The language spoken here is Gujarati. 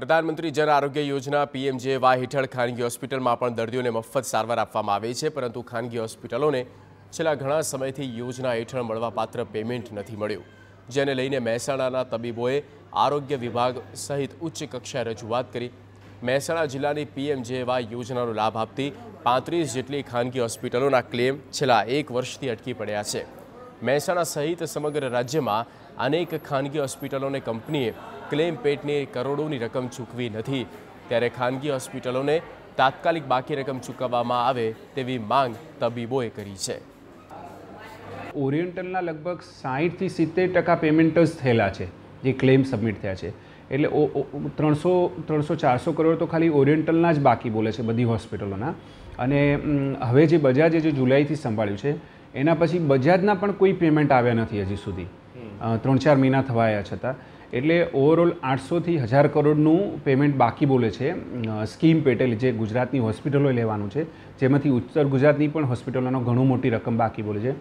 પ્રધાનમંત્રી જન આરોગ્ય યોજના પીએમજેવાય હેઠળ ખાનગી હોસ્પિટલમાં પણ દર્દીઓને મફત સારવાર આપવામાં આવે છે પરંતુ ખાનગી હોસ્પિટલોને છેલ્લા ઘણા સમયથી યોજના હેઠળ મળવાપાત્ર પેમેન્ટ નથી મળ્યું જેને લઈને મહેસાણાના તબીબોએ આરોગ્ય વિભાગ સહિત ઉચ્ચ કક્ષાએ રજૂઆત કરી મહેસાણા જિલ્લાની પીએમજેવાય યોજનાનો લાભ આપતી પાંત્રીસ જેટલી ખાનગી હોસ્પિટલોના ક્લેમ છેલ્લા એક વર્ષથી અટકી પડ્યા છે મહેસાણા સહિત સમગ્ર રાજ્યમાં અનેક ખાનગી હોસ્પિટલો અને કંપનીએ ક્લેમ પેટને કરોડોની રકમ ચૂકવી નથી ત્યારે ખાનગી હોસ્પિટલોને તાત્કાલિક બાકી રકમ ચૂકવવામાં આવે તેવી માંગ તબીબોએ કરી છે ઓરિએન્ટલના લગભગ સાહીઠથી સિત્તેર ટકા પેમેન્ટ જ થયેલા છે જે ક્લેમ સબમિટ થયા છે એટલે ત્રણસો ત્રણસો ચારસો કરોડ તો ખાલી ઓરિએન્ટલના જ બાકી બોલે છે બધી હોસ્પિટલોના અને હવે જે બજાજે જે જુલાઈથી સંભાળ્યું છે એના પછી બજાજના પણ કોઈ પેમેન્ટ આવ્યા નથી હજી સુધી ત્રણ ચાર મહિના થવાયા છતાં એટલે ઓવરઓલ આઠસોથી હજાર કરોડનું પેમેન્ટ બાકી બોલે છે સ્કીમ પેટેલ જે ગુજરાતની હોસ્પિટલો લેવાનું છે જેમાંથી ઉત્તર ગુજરાતની પણ હોસ્પિટલોનો ઘણું મોટી રકમ બાકી બોલે છે